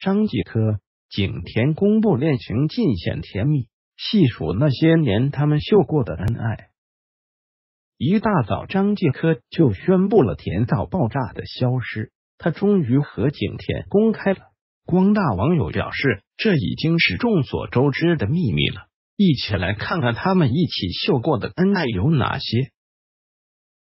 张继科、景甜公布恋情，尽显甜蜜。细数那些年他们秀过的恩爱。一大早，张继科就宣布了甜到爆炸的消失。他终于和景甜公开了。光大网友表示，这已经是众所周知的秘密了。一起来看看他们一起秀过的恩爱有哪些。